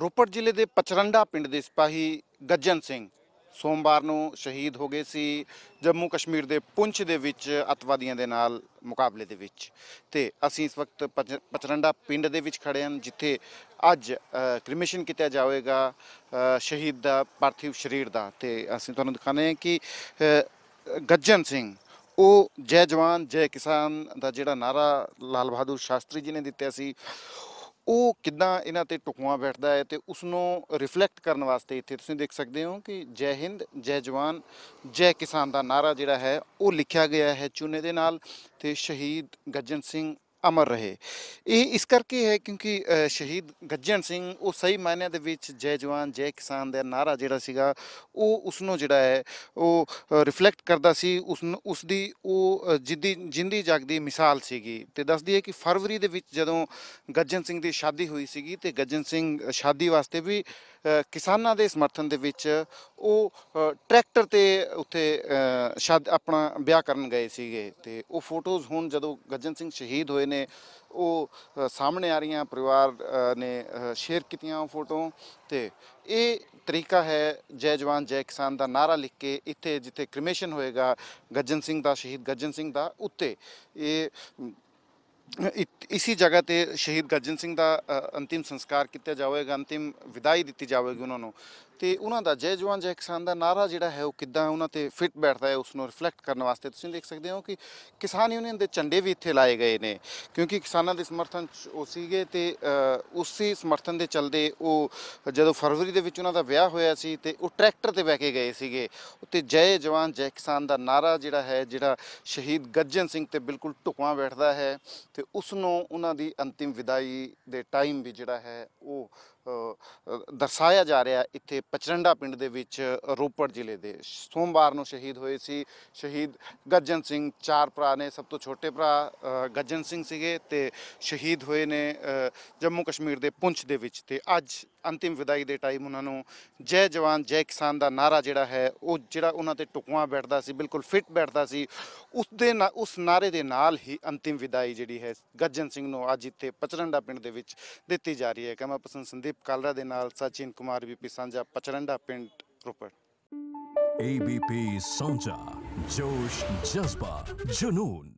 ਰੋਪੜ ਜ਼ਿਲ੍ਹੇ ਦੇ ਪਚਰੰਡਾ ਪਿੰਡ ਦੇ ਸਿਪਾਹੀ ਗੱਜਨ ਸਿੰਘ ਸੋਮਵਾਰ ਨੂੰ ਸ਼ਹੀਦ ਹੋ ਗਏ ਸੀ ਜੰਮੂ ਕਸ਼ਮੀਰ ਦੇ ਪੁੰਛ ਦੇ ਵਿੱਚ ਅਤਵਾਦੀਆਂ ਦੇ ਨਾਲ ਮੁਕਾਬਲੇ ਦੇ ਵਿੱਚ ਤੇ ਅਸੀਂ ਇਸ ਵਕਤ ਪਚਰੰਡਾ ਪਿੰਡ ਦੇ ਵਿੱਚ ਖੜੇ ਹਾਂ ਜਿੱਥੇ ਅੱਜ ਕ੍ਰਿਮੇਸ਼ਨ ਕੀਤਾ ਜਾਵੇਗਾ ਸ਼ਹੀਦ ਦਾ ਪਾਰਥਿਵ ਸਰੀਰ ਦਾ ਤੇ ਅਸੀਂ ਤੁਹਾਨੂੰ ਦਿਖਾਣੇ ਹਾਂ ਕਿ ਗੱਜਨ ਸਿੰਘ ਉਹ ਜੈ ਜਵਾਨ ਜੈ ਕਿਸਾਨ ਦਾ ਜਿਹੜਾ ਨਾਰਾ ਲਾਲ ਬਹਾਦੁਰ ਸ਼ਾਸਤਰੀ ਜੀ ਨੇ ਦਿੱਤਾ ਸੀ ਉਹ ਕਿੱਦਾਂ ਇਹਨਾਂ ਤੇ ਟੁਕਵਾ ਬੈਠਦਾ ਹੈ ਤੇ ਉਸ ਨੂੰ ਰਿਫਲੈਕਟ ਕਰਨ ਵਾਸਤੇ ਇੱਥੇ ਤੁਸੀਂ ਦੇਖ ਸਕਦੇ ਹੋ ਕਿ ਜੈ ਹਿੰਦ ਜੈ ਜਵਾਨ ਜੈ ਕਿਸਾਨ ਦਾ ਨਾਰਾ ਜਿਹੜਾ ਹੈ ਉਹ ਲਿਖਿਆ ਗਿਆ ਹੈ ਚੂਨੇ ਦੇ ਨਾਲ ਤੇ ਸ਼ਹੀਦ ਗੱਜਨ ਸਿੰਘ ਅਮਰ ਰਹੇ ਇਹ ਇਸ ਕਰਕੇ ਹੈ ਕਿਉਂਕਿ ਸ਼ਹੀਦ ਗੱਜਣ ਸਿੰਘ ਉਹ ਸਹੀ ਮਾਇਨਿਆਂ ਦੇ ਵਿੱਚ ਜੈ ਜਵਾਨ ਜੈ ਕਿਸਾਨ ਦਾ ਨਾਰਾ ਜਿਹੜਾ ਸੀਗਾ ਉਹ ਉਸ ਨੂੰ ਜਿਹੜਾ ਹੈ ਉਹ ਰਿਫਲੈਕਟ ਕਰਦਾ ਸੀ ਉਸ ਉਸ ਦੀ ਉਹ ਜਿੱਦੀ ਜਿੰਦੀ ਜਗਦੀ ਮਿਸਾਲ ਸੀਗੀ ਤੇ ਦੱਸਦੀ ਹੈ ਕਿ ਫਰਵਰੀ ਦੇ ਵਿੱਚ ਜਦੋਂ ਗੱਜਣ ਸਿੰਘ ਦੀ ਸ਼ਾਦੀ ਹੋਈ ਸੀਗੀ ਤੇ ਗੱਜਣ ਸਿੰਘ ਸ਼ਾਦੀ ਵਾਸਤੇ ਵੀ ਕਿਸਾਨਾਂ ਦੇ ਸਮਰਥਨ ਦੇ ਵਿੱਚ ਉਹ ਟਰੈਕਟਰ ਤੇ ਉੱਥੇ ਸ਼ਾਦ ਆਪਣਾ ਵਿਆਹ ਕਰਨ ਗਏ ਸੀਗੇ ਤੇ ਉਹ ਫੋਟੋਜ਼ ਹੁਣ ਜਦੋਂ ਗੱਜਣ ਸਿੰਘ ਸ਼ਹੀਦ ਹੋਏ ਨੇ ਉਹ ਸਾਹਮਣੇ ਆ ਰਹੀਆਂ ਪਰਿਵਾਰ ਨੇ ਸ਼ੇਅਰ ਕੀਤੀਆਂ ਫੋਟੋ ਤੇ ਇਹ ਤਰੀਕਾ ਹੈ ਜੈ ਜਵਾਨ ਜੈ ਕਿਸਾਨ ਦਾ ਨਾਰਾ ਲਿਖ ਕੇ ਇੱਥੇ ਜਿੱਥੇ ਕ੍ਰਿਮੇਸ਼ਨ ਹੋਏਗਾ ਗੱਜਨ ਸਿੰਘ ਦਾ ਸ਼ਹੀਦ ਗੱਜਨ ਸਿੰਘ ਦਾ ਉੱਤੇ ਇਹ ਇਸੀ ਜਗ੍ਹਾ ਤੇ ਸ਼ਹੀਦ ਗੱਜਨ ਸਿੰਘ ਦਾ ਅੰਤਿਮ ਸੰਸਕਾਰ ਕੀਤਾ ਜਾਵੇਗਾ ਅੰਤਿਮ ਵਿਦਾਈ ਦਿੱਤੀ ਜਾਵੇਗੀ ਉਹਨਾਂ ਨੂੰ ਤੇ ਉਹਨਾਂ ਦਾ ਜੈ ਜਵਾਨ ਜੈ ਕਿਸਾਨ ਦਾ ਨਾਰਾ ਜਿਹੜਾ ਹੈ ਉਹ ਕਿੱਦਾਂ ਉਹਨਾਂ ਤੇ ਫਿੱਟ ਬੈਠਦਾ ਹੈ ਉਸ ਨੂੰ ਰਿਫਲੈਕਟ ਕਰਨ ਵਾਸਤੇ ਤੁਸੀਂ ਦੇਖ ਸਕਦੇ ਹੋ ਕਿ ਕਿਸਾਨ ਯੂਨੀਅਨ ਦੇ ਝੰਡੇ ਵੀ ਇੱਥੇ ਲਾਏ ਗਏ ਨੇ ਕਿਉਂਕਿ ਕਿਸਾਨਾਂ ਦੇ ਸਮਰਥਨ ਉਹ ਸੀਗੇ ਤੇ ਉਸੇ ਸਮਰਥਨ ਦੇ ਚੱਲਦੇ ਉਹ ਜਦੋਂ ਫਰਵਰੀ ਦੇ ਵਿੱਚ ਉਹਨਾਂ ਦਾ ਵਿਆਹ ਹੋਇਆ ਸੀ ਤੇ ਉਹ ਟਰੈਕਟਰ ਤੇ ਬਹਿ ਕੇ ਗਏ ਸੀਗੇ ਉੱਤੇ ਜੈ ਜਵਾਨ ਜੈ ਕਿਸਾਨ ਦਾ ਨਾਰਾ ਜਿਹੜਾ ਹੈ ਜਿਹੜਾ ਸ਼ਹੀਦ ਗੱਜਨ ਸਿੰਘ ਤੇ ਬਿਲਕੁਲ ਟੁਕਵਾ ਬੈਠਦਾ ਹੈ ਤੇ ਉਸ ਨੂੰ ਉਹਨਾਂ ਦੀ ਅੰਤਿਮ ਵਿਦਾਈ ਦੇ ਟਾਈਮ ਵੀ ਜਿਹੜਾ ਹੈ ਉਹ ਦਰਸਾਇਆ ਜਾ ਰਿਹਾ ਇੱਥੇ ਪਚਰੰਡਾ ਪਿੰਡ ਦੇ ਵਿੱਚ ਰੋਪੜ ਜ਼ਿਲ੍ਹੇ ਦੇ ਸੋਮਵਾਰ ਨੂੰ ਸ਼ਹੀਦ ਹੋਏ ਸੀ ਸ਼ਹੀਦ ਗੱਜਨ ਸਿੰਘ ਚਾਰ ਭਰਾ ਨੇ ਸਭ ਤੋਂ ਛੋਟੇ ਭਰਾ ਗੱਜਨ ਸਿੰਘ ਸੀਗੇ ਤੇ ਸ਼ਹੀਦ ਹੋਏ ਨੇ ਜੰਮੂ ਕਸ਼ਮੀਰ ਦੇ ਪੁੰਛ ਦੇ ਵਿੱਚ ਤੇ ਅੱਜ ਅੰਤਿਮ ਵਿਦਾਈ ਦੇ ਟਾਈਮ ਉਹਨਾਂ ਨੂੰ ਜੈ ਜਵਾਨ ਜੈ ਕਿਸਾਨ ਦਾ ਨਾਰਾ ਜਿਹੜਾ ਹੈ ਉਹ ਜਿਹੜਾ ਉਹਨਾਂ ਤੇ ਟੁਕਵਾ ਬੈਠਦਾ ਸੀ ਬਿਲਕੁਲ ਫਿੱਟ ਬੈਠਦਾ ਸੀ ਉਸ ਦੇ ਉਸ ਨਾਰੇ ਦੇ ਨਾਲ ਹੀ ਅੰਤਿਮ ਵਿਦਾਈ ਜਿਹੜੀ ਹੈ ਗੱਜਨ ਸਿੰਘ ਨੂੰ ਅੱਜ ਇੱਥੇ ਪਚਰੰਡਾ ਪਿੰਡ ਦੇ ਵਿੱਚ ਦਿੱਤੀ ਜਾ ਰਹੀ ਹੈ ਕਮਾ ਪਸੰਦ ਸੰਦੀਪ ਕਾਲਰਾ ਦੇ ਨਾਲ ਸਚਿਨ ਕੁਮਾਰ ਵੀਪੀ ਸਾਂਝਾ ਪਚਰੰਡਾ ਪਿੰਡ ਰੋਪੜ ABP ਸਾਂਝਾ ਜੋਸ਼ ਜਜ਼ਬਾ ਜਨੂਨ